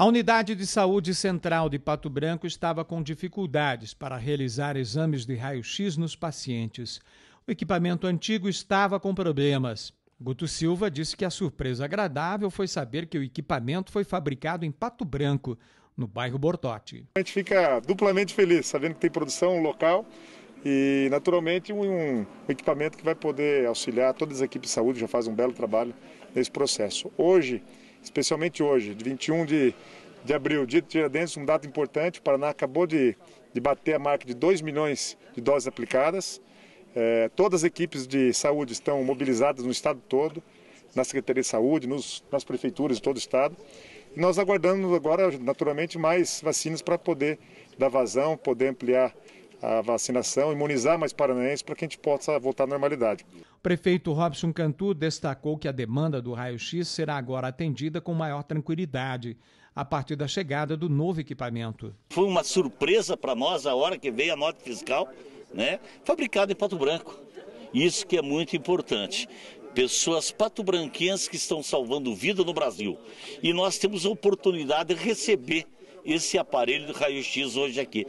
A unidade de saúde central de Pato Branco estava com dificuldades para realizar exames de raio-x nos pacientes. O equipamento antigo estava com problemas. Guto Silva disse que a surpresa agradável foi saber que o equipamento foi fabricado em Pato Branco, no bairro Bortote. A gente fica duplamente feliz, sabendo que tem produção local e, naturalmente, um, equipamento que vai poder auxiliar todas as equipes de saúde, já faz um belo trabalho nesse processo. Hoje, especialmente hoje, de 21 de, de abril, dia de Tiradentes, um dado importante. O Paraná acabou de, de bater a marca de 2 milhões de doses aplicadas. É, todas as equipes de saúde estão mobilizadas no estado todo, na Secretaria de Saúde, nos, nas prefeituras de todo o estado. E nós aguardamos agora, naturalmente, mais vacinas para poder dar vazão, poder ampliar a vacinação, imunizar mais paranaenses para que a gente possa voltar à normalidade. O prefeito Robson Cantu destacou que a demanda do raio-x será agora atendida com maior tranquilidade a partir da chegada do novo equipamento. Foi uma surpresa para nós a hora que veio a nota fiscal, né? Fabricada em Pato Branco. Isso que é muito importante pessoas pato que estão salvando vida no Brasil. E nós temos a oportunidade de receber esse aparelho do raio-x hoje aqui.